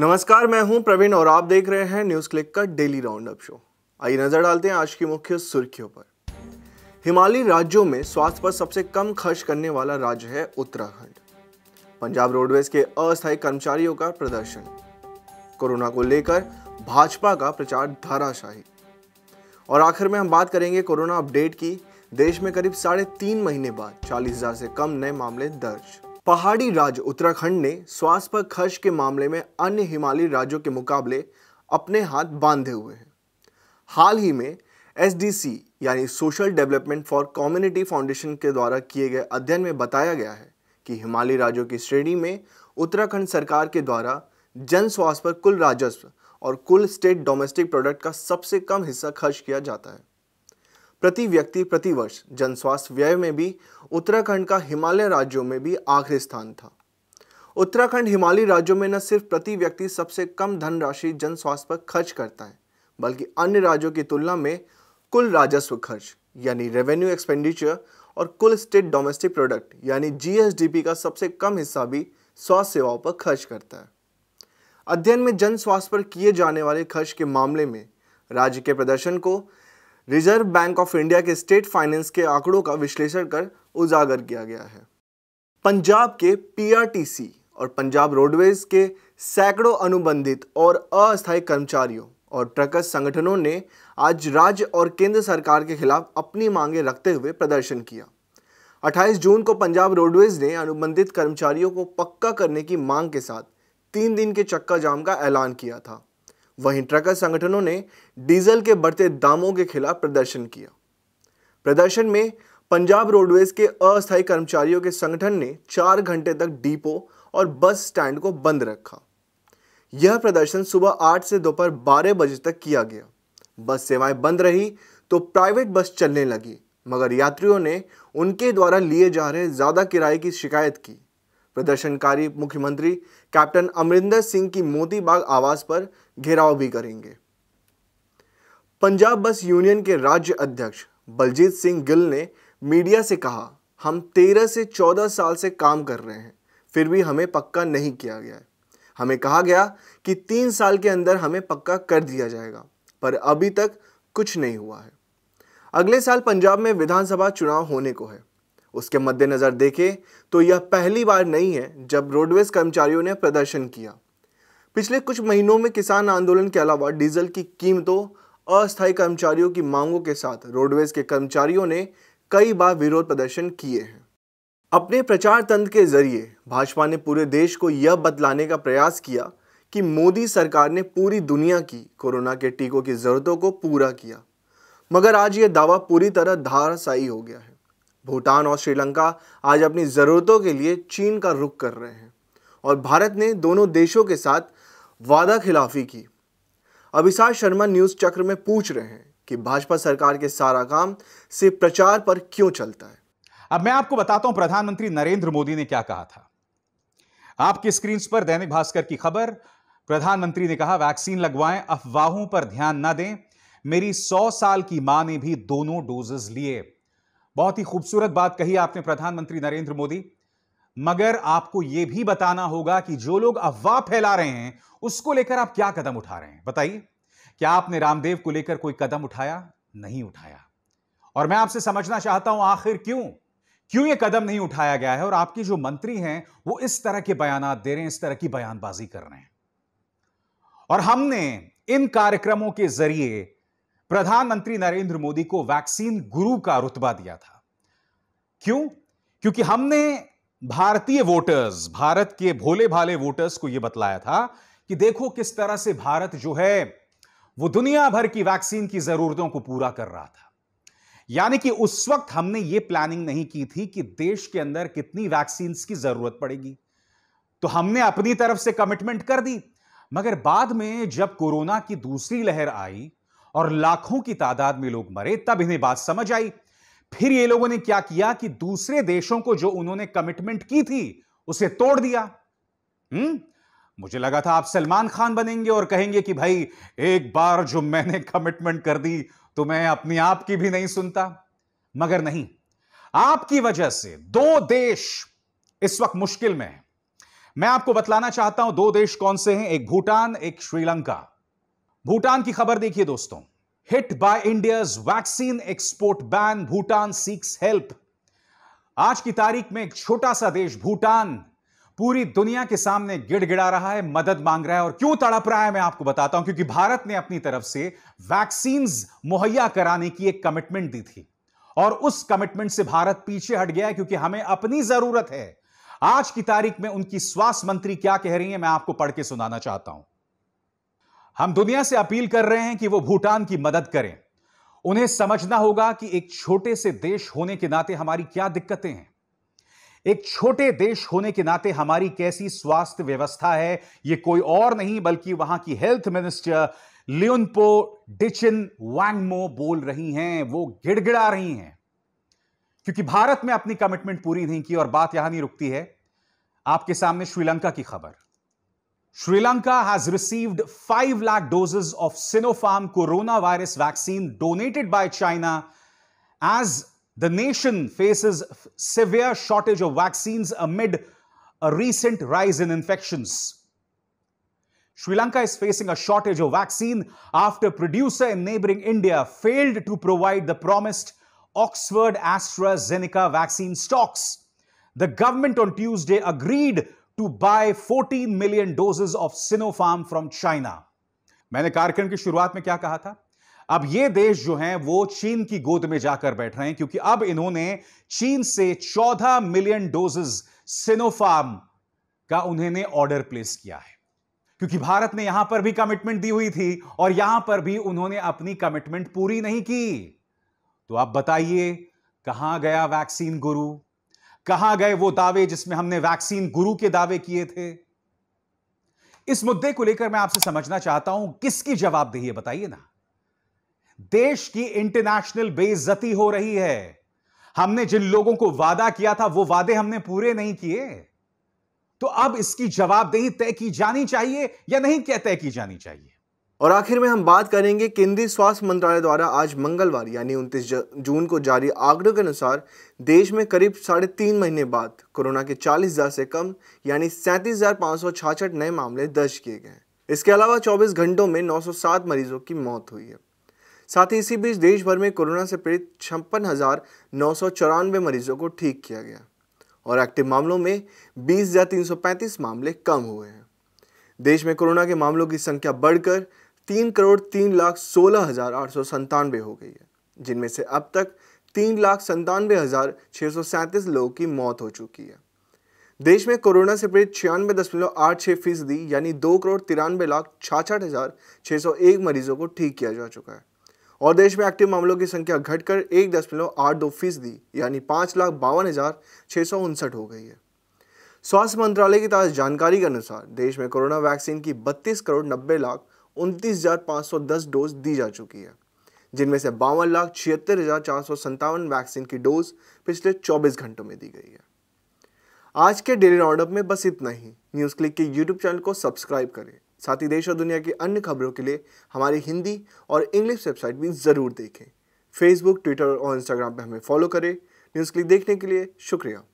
नमस्कार मैं हूं प्रवीण और आप देख रहे हैं न्यूज क्लिक का डेली राउंड अप शो आइए नजर डालते हैं आज की मुख्य सुर्खियों पर हिमालयी राज्यों में स्वास्थ्य पर सबसे कम खर्च करने वाला राज्य है उत्तराखंड पंजाब रोडवेज के अस्थायी कर्मचारियों का प्रदर्शन कोरोना को लेकर भाजपा का प्रचार धाराशाही और आखिर में हम बात करेंगे कोरोना अपडेट की देश में करीब साढ़े तीन महीने बाद चालीस हजार से कम नए मामले दर्ज पहाड़ी राज्य उत्तराखंड ने स्वास्थ्य पर खर्च के मामले में अन्य हिमालयी राज्यों के मुकाबले अपने हाथ बांधे हुए हैं हाल ही में एस यानी social development for community foundation के द्वारा किए गए अध्ययन में बताया गया है कि हिमालयी राज्यों की श्रेणी में उत्तराखंड सरकार के द्वारा जन स्वास्थ्य पर कुल राजस्व और कुल स्टेट डोमेस्टिक प्रोडक्ट का सबसे कम हिस्सा खर्च किया जाता है प्रति व्यक्ति प्रतिवर्ष जन स्वास्थ्य व्यय में भी उत्तराखंड का हिमालय राज्यों में भी आखिरी स्थान था उत्तराखंड हिमालय राज्यों में न सिर्फ प्रति व्यक्ति सबसे कम धनराशि जन स्वास्थ्य पर खर्च करता है बल्कि अन्य राज्यों की तुलना में कुल राजस्व खर्च यानी रेवेन्यू एक्सपेंडिचर और कुल स्टेट डोमेस्टिक प्रोडक्ट यानी जीएसडीपी का सबसे कम हिस्सा भी स्वास्थ्य सेवाओं पर खर्च करता है अध्ययन में जन स्वास्थ्य पर किए जाने वाले खर्च के मामले में राज्य के प्रदर्शन को रिजर्व बैंक ऑफ इंडिया के स्टेट फाइनेंस के आंकड़ों का विश्लेषण कर उजागर किया गया है पंजाब के पीआरटीसी और पंजाब रोडवेज के सैकड़ों अनुबंधित और अस्थायी कर्मचारियों और ट्रकर्स संगठनों ने आज राज्य और केंद्र सरकार के खिलाफ अपनी मांगे रखते हुए प्रदर्शन किया 28 जून को पंजाब रोडवेज ने अनुबंधित कर्मचारियों को पक्का करने की मांग के साथ तीन दिन के चक्का जाम का ऐलान किया था वहीं ट्रकर संगठनों ने डीजल के बढ़ते दामों के खिलाफ प्रदर्शन किया प्रदर्शन में पंजाब रोडवेज के अस्थायी कर्मचारियों के संगठन ने चार घंटे तक डिपो और बस स्टैंड को बंद रखा यह प्रदर्शन सुबह आठ से दोपहर बारह बजे तक किया गया बस सेवाएं बंद रही तो प्राइवेट बस चलने लगी मगर यात्रियों ने उनके द्वारा लिए जा रहे ज़्यादा किराए की शिकायत की प्रदर्शनकारी मुख्यमंत्री कैप्टन अमरिंदर सिंह की मोती बाग आवास पर घेराव भी करेंगे पंजाब बस यूनियन के राज्य अध्यक्ष बलजीत सिंह गिल ने मीडिया से कहा हम तेरह से चौदह साल से काम कर रहे हैं फिर भी हमें पक्का नहीं किया गया है हमें कहा गया कि तीन साल के अंदर हमें पक्का कर दिया जाएगा पर अभी तक कुछ नहीं हुआ है अगले साल पंजाब में विधानसभा चुनाव होने को है उसके मद्देनज़र देखें तो यह पहली बार नहीं है जब रोडवेज कर्मचारियों ने प्रदर्शन किया पिछले कुछ महीनों में किसान आंदोलन के अलावा डीजल की कीमतों अस्थायी कर्मचारियों की मांगों के साथ रोडवेज के कर्मचारियों ने कई बार विरोध प्रदर्शन किए हैं अपने प्रचार तंत्र के जरिए भाजपा ने पूरे देश को यह बतलाने का प्रयास किया कि मोदी सरकार ने पूरी दुनिया की कोरोना के टीकों की ज़रूरतों को पूरा किया मगर आज यह दावा पूरी तरह धारसाई हो गया है भूटान और श्रीलंका आज अपनी ज़रूरतों के लिए चीन का रुख कर रहे हैं और भारत ने दोनों देशों के साथ वादा खिलाफी की अभिसार शर्मा न्यूज़ चक्र में पूछ रहे हैं कि भाजपा सरकार के सारा काम से प्रचार पर क्यों चलता है अब मैं आपको बताता हूं प्रधानमंत्री नरेंद्र मोदी ने क्या कहा था आपकी स्क्रीन पर दैनिक भास्कर की खबर प्रधानमंत्री ने कहा वैक्सीन लगवाएं अफवाहों पर ध्यान ना दें मेरी सौ साल की मां ने भी दोनों डोजेस लिए बहुत ही खूबसूरत बात कही आपने प्रधानमंत्री नरेंद्र मोदी मगर आपको यह भी बताना होगा कि जो लोग अफवाह फैला रहे हैं उसको लेकर आप क्या कदम उठा रहे हैं बताइए क्या आपने रामदेव को लेकर कोई कदम उठाया नहीं उठाया और मैं आपसे समझना चाहता हूं आखिर क्यों क्यों यह कदम नहीं उठाया गया है और आपके जो मंत्री हैं वो इस तरह के बयान दे रहे हैं इस तरह की बयानबाजी कर रहे हैं और हमने इन कार्यक्रमों के जरिए प्रधानमंत्री नरेंद्र मोदी को वैक्सीन गुरु का रुतबा दिया था क्यों क्योंकि हमने भारतीय वोटर्स भारत के भोले भाले वोटर्स को यह बतलाया था कि देखो किस तरह से भारत जो है वो दुनिया भर की वैक्सीन की जरूरतों को पूरा कर रहा था यानी कि उस वक्त हमने ये प्लानिंग नहीं की थी कि देश के अंदर कितनी वैक्सीन की जरूरत पड़ेगी तो हमने अपनी तरफ से कमिटमेंट कर दी मगर बाद में जब कोरोना की दूसरी लहर आई और लाखों की तादाद में लोग मरे तब इन्हें बात समझ आई फिर ये लोगों ने क्या किया कि दूसरे देशों को जो उन्होंने कमिटमेंट की थी उसे तोड़ दिया हम्म मुझे लगा था आप सलमान खान बनेंगे और कहेंगे कि भाई एक बार जो मैंने कमिटमेंट कर दी तो मैं अपने आप की भी नहीं सुनता मगर नहीं आपकी वजह से दो देश इस वक्त मुश्किल में है मैं आपको बतलाना चाहता हूं दो देश कौन से हैं एक भूटान एक श्रीलंका भूटान की खबर देखिए दोस्तों hit by India's vaccine export ban Bhutan seeks help आज की तारीख में एक छोटा सा देश भूटान पूरी दुनिया के सामने गिड़गिड़ा रहा है मदद मांग रहा है और क्यों तड़प रहा है मैं आपको बताता हूं क्योंकि भारत ने अपनी तरफ से वैक्सीन मुहैया कराने की एक कमिटमेंट दी थी और उस कमिटमेंट से भारत पीछे हट गया है क्योंकि हमें अपनी जरूरत है आज की तारीख में उनकी स्वास्थ्य मंत्री क्या कह रही है मैं आपको पढ़ के सुनाना चाहता हूं हम दुनिया से अपील कर रहे हैं कि वो भूटान की मदद करें उन्हें समझना होगा कि एक छोटे से देश होने के नाते हमारी क्या दिक्कतें हैं एक छोटे देश होने के नाते हमारी कैसी स्वास्थ्य व्यवस्था है ये कोई और नहीं बल्कि वहां की हेल्थ मिनिस्टर लियोनपो डिचिन वांगमो बोल रही हैं वो गिड़गिड़ा रही हैं क्योंकि भारत में अपनी कमिटमेंट पूरी नहीं की और बात यहां नहीं रुकती है आपके सामने श्रीलंका की खबर Sri Lanka has received 5 lakh doses of Sinopharm coronavirus vaccine donated by China as the nation faces severe shortage of vaccines amid a recent rise in infections. Sri Lanka is facing a shortage of vaccine after producer in neighboring India failed to provide the promised Oxford AstraZeneca vaccine stocks. The government on Tuesday agreed to buy 14 million doses of Sinopharm from China. मैंने कार्यक्रम की शुरुआत में क्या कहा था अब ये देश जो हैं वो चीन की गोद में जाकर बैठ रहे हैं क्योंकि अब इन्होंने चीन से 14 मिलियन डोजेस सिनोफार्म का उन्होंने ऑर्डर प्लेस किया है क्योंकि भारत ने यहां पर भी कमिटमेंट दी हुई थी और यहां पर भी उन्होंने अपनी कमिटमेंट पूरी नहीं की तो आप बताइए कहां गया वैक्सीन गुरु कहा गए वो दावे जिसमें हमने वैक्सीन गुरु के दावे किए थे इस मुद्दे को लेकर मैं आपसे समझना चाहता हूं किसकी जवाबदेही है बताइए ना देश की इंटरनेशनल बेइज्जती हो रही है हमने जिन लोगों को वादा किया था वो वादे हमने पूरे नहीं किए तो अब इसकी जवाबदेही तय की जानी चाहिए या नहीं क्या तय की जानी चाहिए और आखिर में हम बात करेंगे केंद्रीय स्वास्थ्य मंत्रालय द्वारा आज मंगलवार यानी उनतीस जून को जारी आंकड़ों के अनुसार देश में करीब साढ़े तीन महीने बाद कोरोना के चालीस हज़ार से कम यानी सैंतीस नए मामले दर्ज किए गए हैं इसके अलावा 24 घंटों में 907 मरीजों की मौत हुई है साथ ही इसी बीच देश भर में कोरोना से पीड़ित छप्पन मरीजों को ठीक किया गया और एक्टिव मामलों में बीस मामले कम हुए हैं देश में कोरोना के मामलों की संख्या बढ़कर तीन करोड़ तीन लाख सोलह हज़ार आठ सौ संतानवे हो गई है जिनमें से अब तक तीन लाख संतानवे हज़ार छः सौ सैंतीस लोगों की मौत हो चुकी है देश में कोरोना से पीड़ित छियानवे दशमलव आठ छः फीसदी यानी दो करोड़ तिरानवे लाख छाछठ हज़ार छः सौ एक मरीजों को ठीक किया जा चुका है और देश में एक्टिव मामलों की संख्या घटकर एक दशमलव आठ दो फीसदी यानी पाँच लाख बावन हज़ार छः सौ उनसठ हो गई है स्वास्थ्य मंत्रालय की ताज़ा जानकारी के अनुसार देश में कोरोना वैक्सीन की बत्तीस करोड़ नब्बे लाख उनतीस डोज दी जा चुकी है जिनमें से बावन लाख छिहत्तर हज़ार चार सौ संतावन वैक्सीन की डोज पिछले 24 घंटों में दी गई है आज के डेली राउंडअप में बस इतना ही न्यूज़ क्लिक के यूट्यूब चैनल को सब्सक्राइब करें साथ ही देश और दुनिया की अन्य खबरों के लिए हमारी हिंदी और इंग्लिश वेबसाइट भी ज़रूर देखें फेसबुक ट्विटर और इंस्टाग्राम पर हमें फॉलो करें न्यूज़ क्लिक देखने के लिए शुक्रिया